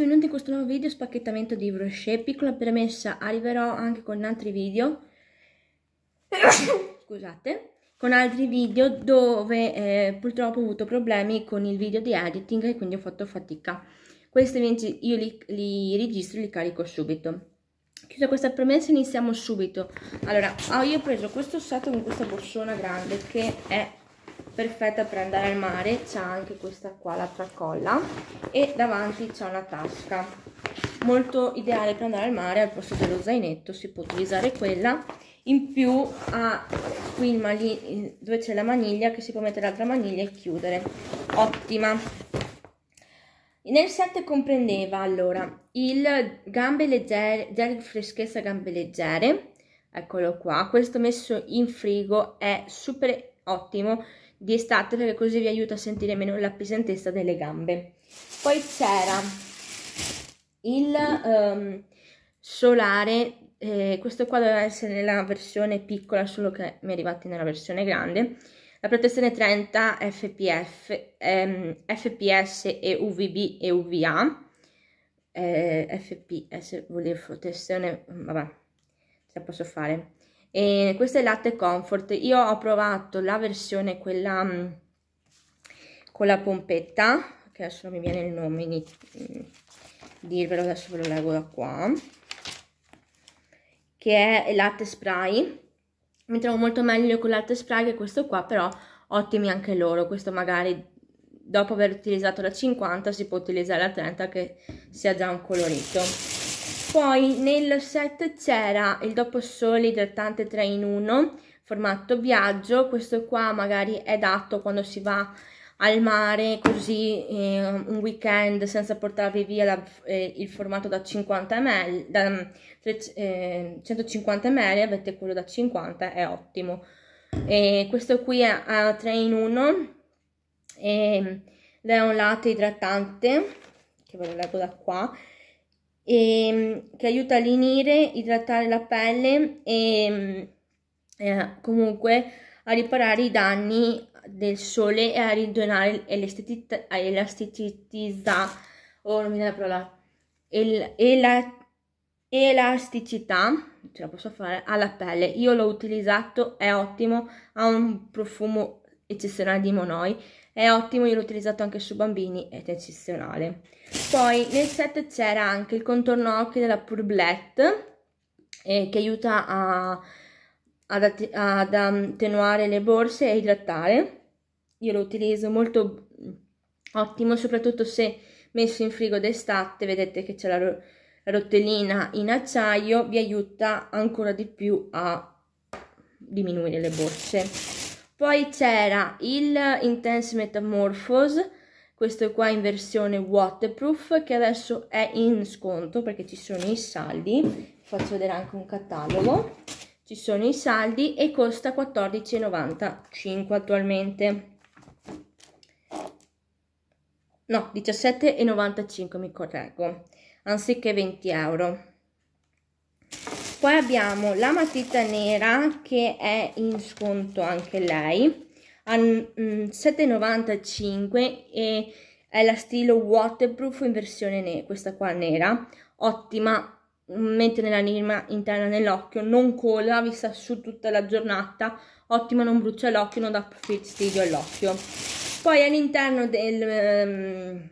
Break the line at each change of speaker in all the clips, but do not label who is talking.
benvenuti in questo nuovo video spacchettamento di brochet. Piccola premessa, arriverò anche con altri video, scusate, con altri video dove eh, purtroppo ho avuto problemi con il video di editing e quindi ho fatto fatica. Questi invece io li, li registro e li carico subito. Chiusa questa premessa iniziamo subito. Allora, ah, io ho preso questo set con questa borsona grande che è perfetta per andare al mare c'è anche questa qua la tracolla e davanti c'è una tasca molto ideale per andare al mare al posto dello zainetto si può utilizzare quella in più ha qui mani, dove c'è la maniglia che si può mettere l'altra maniglia e chiudere ottima nel set comprendeva allora il gambe leggere gel freschezza gambe leggere eccolo qua questo messo in frigo è super ottimo di estate perché così vi aiuta a sentire meno la pesantezza delle gambe. Poi c'era il um, solare, eh, questo qua doveva essere nella versione piccola, solo che mi è arrivato nella versione grande. La protezione 30 FPF, ehm, FPS e UVB e UVA. Eh, FPS vuol dire protezione, vabbè, ce la posso fare e questo è latte comfort io ho provato la versione quella mm, con la pompetta che adesso non mi viene il nome di mm, dirvelo adesso ve lo leggo da qua che è latte spray mi trovo molto meglio con latte spray che questo qua però ottimi anche loro questo magari dopo aver utilizzato la 50 si può utilizzare la 30 che sia già un colorito poi nel set c'era il dopo sole idratante 3 in 1, formato viaggio, questo qua magari è adatto quando si va al mare così eh, un weekend senza portarvi via la, eh, il formato da 50 ml, da mm, eh, 150 ml avete quello da 50, è ottimo. E questo qui è a 3 in 1 mm, ed è un latte idratante, che ve lo leggo da qua, e, ehm, che aiuta a lenire, idratare la pelle e mm, eh, comunque a riparare i danni del sole e a ridonare l'elasticità, oh, non mi la parola, el, elasticità, ce la posso fare, alla pelle. Io l'ho utilizzato, è ottimo, ha un profumo eccezionale di Monoi è ottimo, io l'ho utilizzato anche su bambini ed è eccezionale. Poi nel set c'era anche il contorno occhi della Purblette eh, che aiuta a, ad, att ad attenuare le borse e idratare. Io lo utilizzo molto mm, ottimo, soprattutto se messo in frigo d'estate, vedete che c'è la, ro la rotellina in acciaio, vi aiuta ancora di più a diminuire le borse. Poi c'era il Intense Metamorphose, questo qua in versione waterproof, che adesso è in sconto perché ci sono i saldi. Faccio vedere anche un catalogo. Ci sono i saldi e costa 14,95 attualmente. No, 17,95 mi correggo, anziché 20 euro poi abbiamo la matita nera che è in sconto anche lei a 7,95 mm, e è la stilo waterproof in versione questa qua nera ottima mentre nella lima interna nell'occhio non cola vi sta su tutta la giornata ottima non brucia l'occhio non dà fastidio all'occhio poi all'interno del, ehm,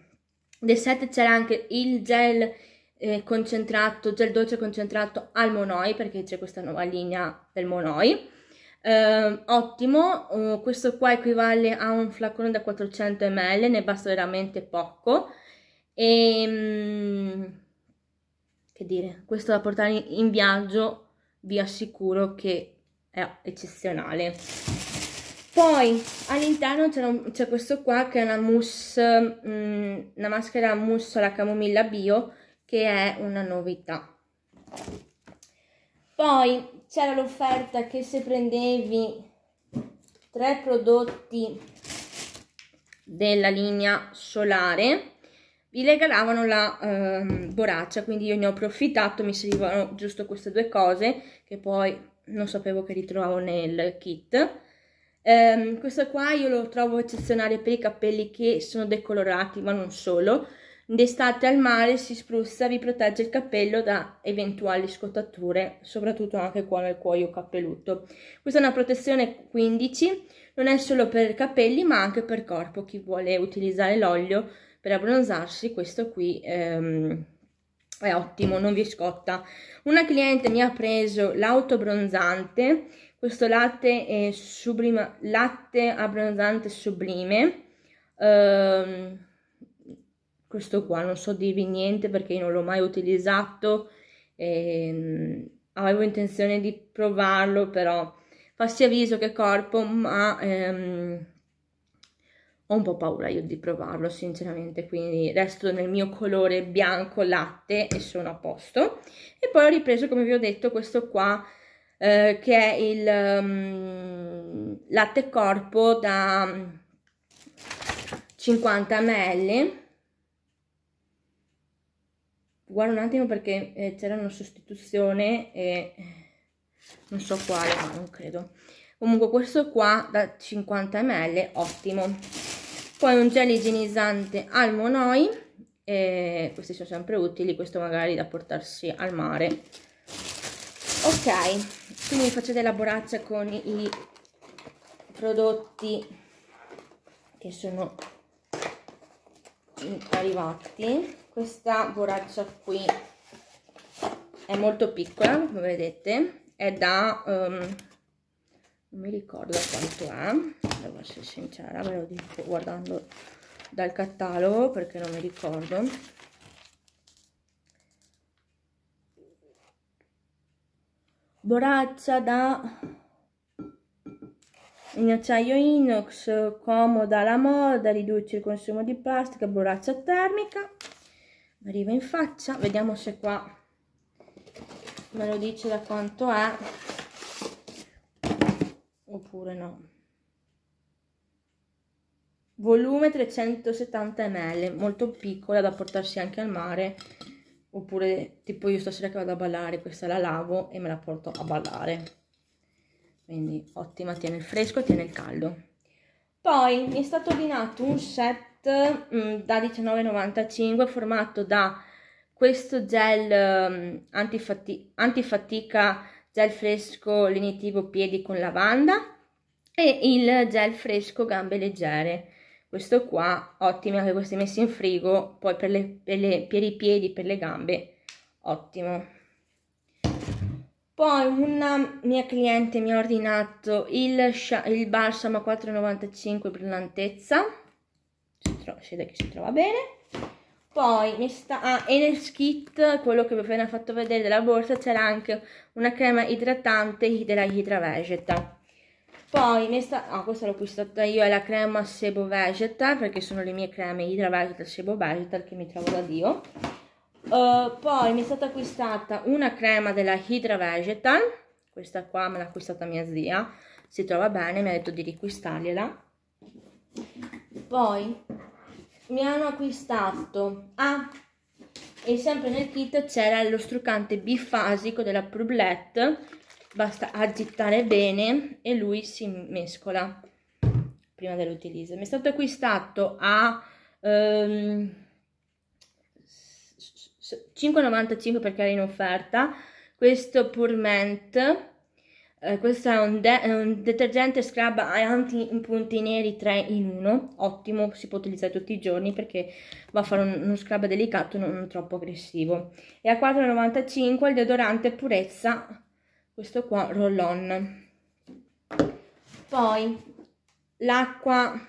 del set c'era anche il gel eh, concentrato, gel dolce concentrato al Monoi perché c'è questa nuova linea del Monoi. Eh, ottimo, eh, questo qua equivale a un flacone da 400 ml, ne basta veramente poco. E, ehm, che dire, questo da portare in viaggio vi assicuro che è eccezionale. Poi all'interno c'è questo qua che è una mousse, mh, mm, una maschera mousse alla camomilla bio che è una novità. Poi c'era l'offerta che se prendevi tre prodotti della linea solare vi regalavano la eh, boraccia, quindi io ne ho approfittato, mi servivano giusto queste due cose che poi non sapevo che ritrovavo nel kit. Eh, questo qua io lo trovo eccezionale per i capelli che sono decolorati, ma non solo, D'estate al mare si spruzza, vi protegge il cappello da eventuali scottature, soprattutto anche qua nel cuoio capelluto. Questa è una protezione 15, non è solo per capelli ma anche per corpo, chi vuole utilizzare l'olio per abbronzarsi questo qui ehm, è ottimo, non vi scotta. Una cliente mi ha preso l'autobronzante, questo latte, è sublima, latte abbronzante sublime, ehm, questo qua non so dirvi niente perché io non l'ho mai utilizzato ehm, avevo intenzione di provarlo però fa sia viso che corpo ma ehm, ho un po' paura io di provarlo sinceramente quindi resto nel mio colore bianco latte e sono a posto e poi ho ripreso come vi ho detto questo qua eh, che è il um, latte corpo da 50 ml guarda un attimo perché eh, c'era una sostituzione e eh, non so quale, ma non credo. Comunque questo qua da 50 ml, ottimo. Poi un gel igienizzante al Monoi, eh, questi sono sempre utili, questo magari da portarsi al mare. Ok, quindi facete la borraccia con i prodotti che sono arrivati questa borraccia qui è molto piccola come vedete è da um, non mi ricordo quanto è devo essere sincera ve lo dico guardando dal catalogo perché non mi ricordo borraccia da in acciaio inox, comoda la moda, riduce il consumo di plastica, borraccia termica. Arriva in faccia, vediamo se qua me lo dice da quanto è oppure no. Volume 370 ml, molto piccola da portarsi anche al mare oppure tipo io stasera che vado a ballare questa la lavo e me la porto a ballare quindi ottima, tiene il fresco e tiene il caldo. Poi mi è stato ordinato un set mh, mm, da 19,95 formato da questo gel mh, mm, antifati antifatica gel fresco lenitivo piedi con lavanda e il gel fresco gambe leggere. Questo qua, ottimo, anche questi messi in frigo, poi per, le, per, le, per i piedi, per le gambe, ottimo. Poi una mia cliente mi ha ordinato il, il balsamo 4,95 brillantezza, scende che si trova bene. Poi mi sta, ah, e nel kit, quello che vi ho appena fatto vedere della borsa, c'era anche una crema idratante della Hydra Vegeta. Poi mi sta, ah, questa l'ho acquistata io, è la crema Sebo Vegetal, perché sono le mie creme Hydra Vegetal, Sebo Vegetal, che mi trovo da Dio. Uh, poi mi è stata acquistata una crema della Hydra Vegetal, questa qua me l'ha acquistata mia zia, si trova bene, mi ha detto di riquistargliela. Poi mi hanno acquistato, ah, e sempre nel kit c'era lo struccante bifasico della Prublette, basta agitare bene e lui si mescola prima dell'utilizzo. Mi è stato acquistato a... Um, 5,95 perché era in offerta questo Purment eh, questo è un, de un detergente scrub anti punti neri 3 in 1 ottimo, si può utilizzare tutti i giorni perché va a fare un, uno scrub delicato non, non troppo aggressivo e a 4,95 il deodorante purezza questo qua roll on poi l'acqua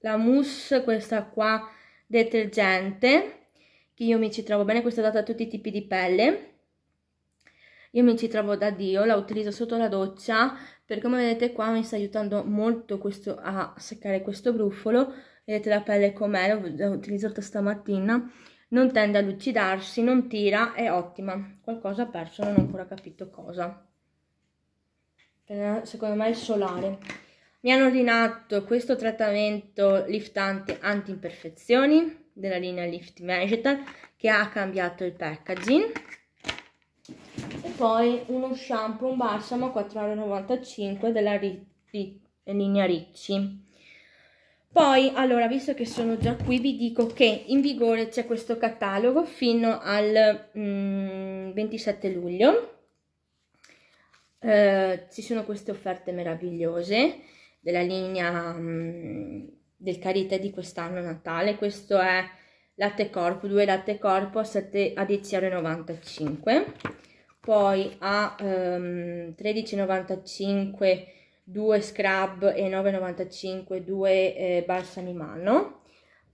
la mousse questa qua detergente, che io mi ci trovo bene, questa è data a tutti i tipi di pelle. Io mi ci trovo da Dio, la utilizzo sotto la doccia, perché come vedete qua mi sta aiutando molto questo, a seccare questo brufolo. Vedete la pelle com'è, l'ho utilizzata stamattina. Non tende a lucidarsi, non tira, è ottima. Qualcosa ha perso, non ho ancora capito cosa. Secondo me è il solare. Mi hanno ordinato questo trattamento liftante anti-imperfezioni della linea Lift Vegetal che ha cambiato il packaging. E poi uno shampoo, un balsamo a 4,95€ della Ri Ri linea Ricci. Poi, allora, visto che sono già qui, vi dico che in vigore c'è questo catalogo fino al mm, 27 luglio. Eh, ci sono queste offerte meravigliose della linea mm, del Carite di quest'anno Natale. Questo è latte corpo, 2 latte corpo a, 7, a 10,95€. Poi a ehm, 13,95 2 scrub e 9,95 2 eh, balsami mano.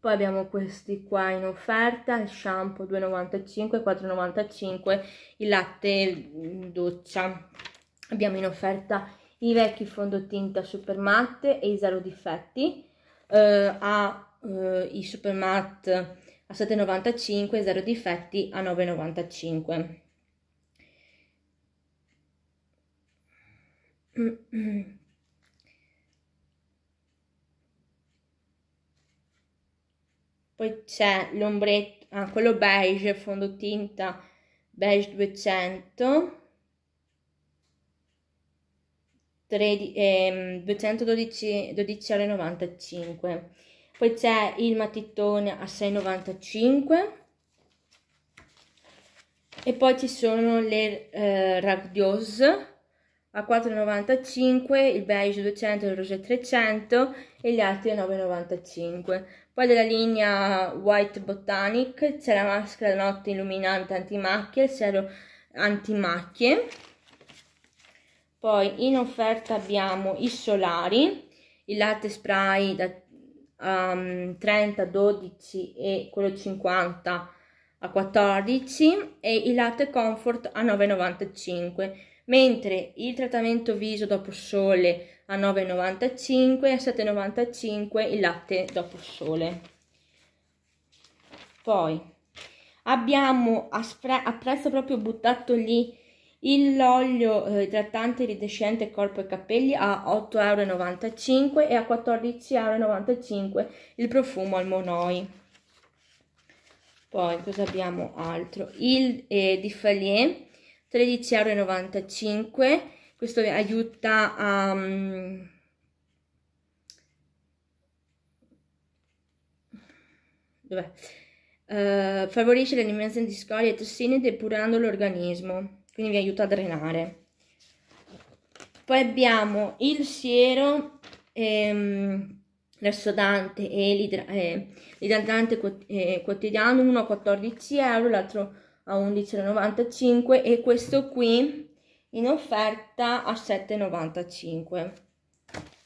Poi abbiamo questi qua in offerta, il shampoo 2,95, 4,95, il latte mm, doccia. Abbiamo in offerta i vecchi fondotinta super matte e i zero difetti eh, a eh, i super matte a 7,95 e zero difetti a 9,95 poi c'è l'ombretto, ah, quello beige fondotinta beige 200 3, 212 12 euro 95 poi c'è il matitone a 6,95 e poi ci sono le eh, ragdiose a 4,95 il beige 200 il rose 300 e gli altri a 9,95 poi della linea white botanic c'è la maschera notte illuminante anti antimacchie il anti macchie poi in offerta abbiamo i solari, il latte spray da um, 30 12 e quello 50 a 14 e il latte comfort a 9,95 mentre il trattamento viso dopo sole a 9,95 e a 7,95 il latte dopo sole. Poi abbiamo a, a prezzo proprio buttato lì L'olio eh, idratante ridescente corpo e capelli a 8,95 euro e a 14,95 euro il profumo al monoi. Poi cosa abbiamo altro? Il eh, di 13,95 euro. questo aiuta a... Um, dov'è? Uh, favorisce l'eliminazione di scorie e tossine depurando l'organismo quindi vi aiuta a drenare. Poi abbiamo il siero, ehm, l'assodante e l'idratante eh, eh, quotidiano, uno a 14 euro, l'altro a 11,95 e questo qui in offerta a 7,95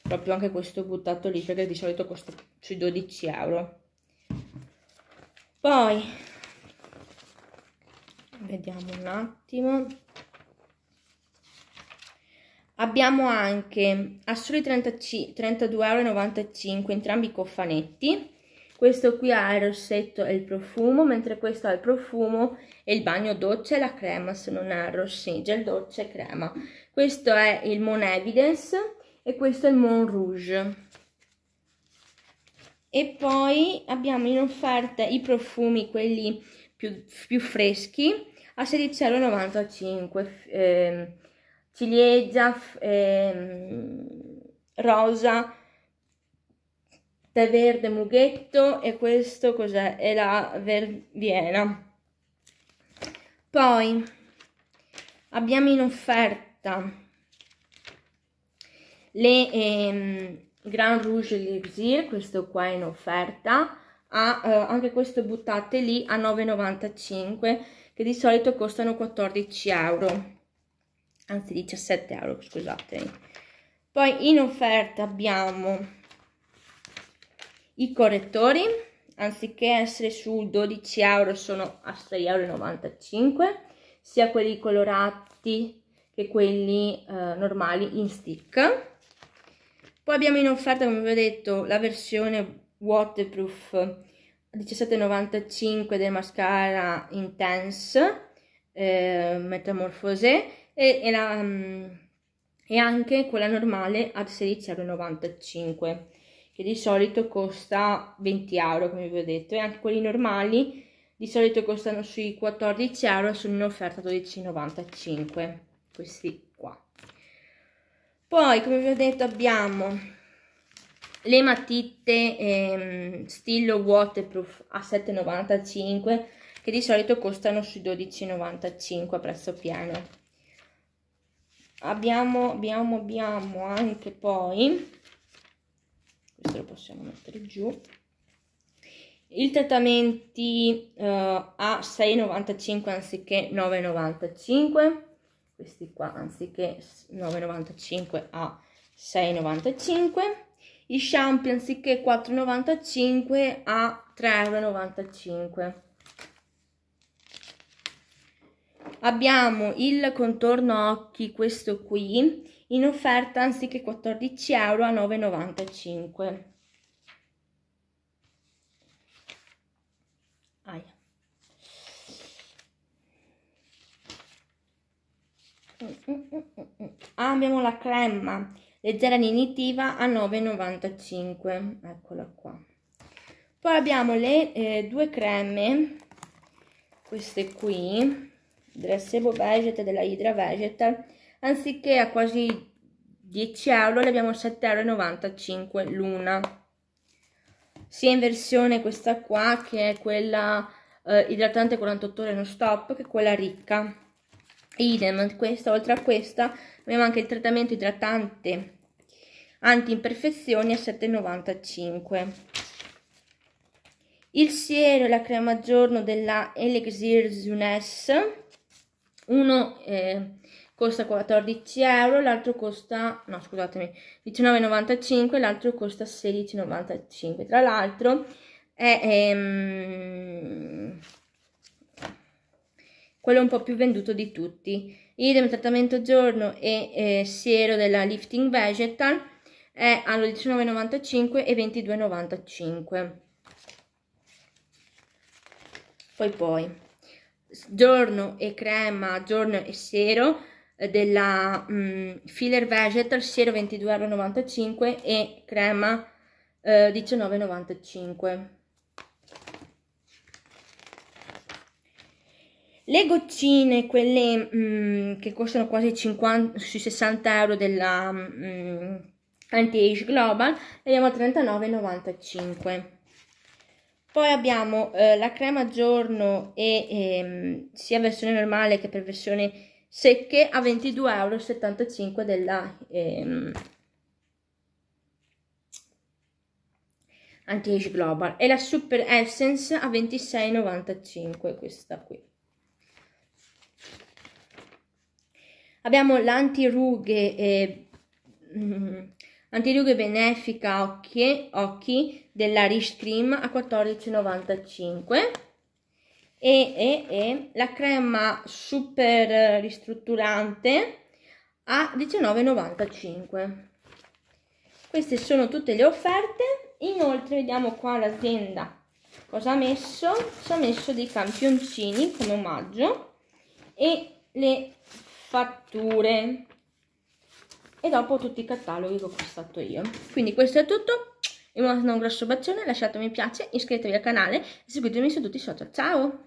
proprio anche questo buttato lì perché di solito costa sui 12 euro poi vediamo un attimo Abbiamo anche a soli 32,95 euro entrambi i cofanetti. Questo qui ha il rossetto e il profumo, mentre questo ha il profumo e il bagno doccia e la crema, se non ha il rossetto, il dolce e crema. Questo è il Mon Evidence e questo è il Mon Rouge. E poi abbiamo in offerta i profumi, quelli più, più freschi, a 16,95 euro ciliegia, ehm, rosa, tè verde mughetto e questo cos'è? È la verviena. Poi abbiamo in offerta le ehm, Grand Rouge Elixir, questo qua è in offerta, a, eh, anche questo buttate lì a 9,95 che di solito costano 14 euro anzi 17 euro scusatemi poi in offerta abbiamo i correttori anziché essere su 12 euro sono a 6,95 euro sia quelli colorati che quelli eh, normali in stick poi abbiamo in offerta come vi ho detto la versione waterproof 17,95 del mascara intense eh, metamorfose e, e, la, um, e anche quella normale a 16,95 euro che di solito costa 20 euro come vi ho detto e anche quelli normali di solito costano sui 14 euro sono in offerta 12,95 questi qua poi come vi ho detto abbiamo le matite ehm, stilo waterproof a 7,95 che di solito costano sui 12,95 a prezzo pieno abbiamo, abbiamo, abbiamo anche poi, questo lo possiamo mettere giù, il trattamenti uh, a 6,95 anziché 9,95, questi qua anziché 9,95 a 6,95, i shampoo anziché 4,95 a 3,95 Abbiamo il contorno occhi, questo qui, in offerta anziché 14 euro a 9,95. Aia. Ah, abbiamo la crema leggera initiva a 9,95 eccola qua poi abbiamo le eh, due creme queste qui della Dressebo Veget della Hydra Veget, anziché a quasi 10 euro le abbiamo 7,95 euro l'una. Sia in versione questa qua che è quella eh, idratante 48 ore non stop che quella ricca. Idem, questa, oltre a questa abbiamo anche il trattamento idratante anti-imperfezioni a 7,95. Il siero e la crema giorno della Elixir Zunes uno eh, costa 14 euro, l'altro costa, no scusatemi, 19,95, l'altro costa 16,95. Tra l'altro è ehm, quello un po' più venduto di tutti. Idem trattamento giorno e eh, siero della Lifting Vegetal è allo 19,95 e 22,95. Poi poi giorno e crema, giorno e sero eh, della mm, Filler Vegetal, sero 22,95€ e crema eh, 19,95€. Le goccine, quelle mm, che costano quasi 50, sui 60 euro della mm, Anti-Age Global, le abbiamo 39,95. Poi abbiamo eh, la crema giorno e, ehm, sia versione normale che per versione secche a 22,75 euro della ehm, Anti-Age Global e la Super Essence a 26,95 questa qui. Abbiamo l'antirughe eh, antirughe benefica occhi, occhi dell'Irish Cream a 14,95 e, e, e la crema super ristrutturante a 19,95 queste sono tutte le offerte inoltre vediamo qua l'azienda cosa ha messo ci ha messo dei campioncini come omaggio e le fatture e dopo tutti i cataloghi che ho postato io quindi questo è tutto in modo da non grosso bacione, lasciate un mi piace, iscrivetevi al canale e seguitemi su tutti i social. Ciao!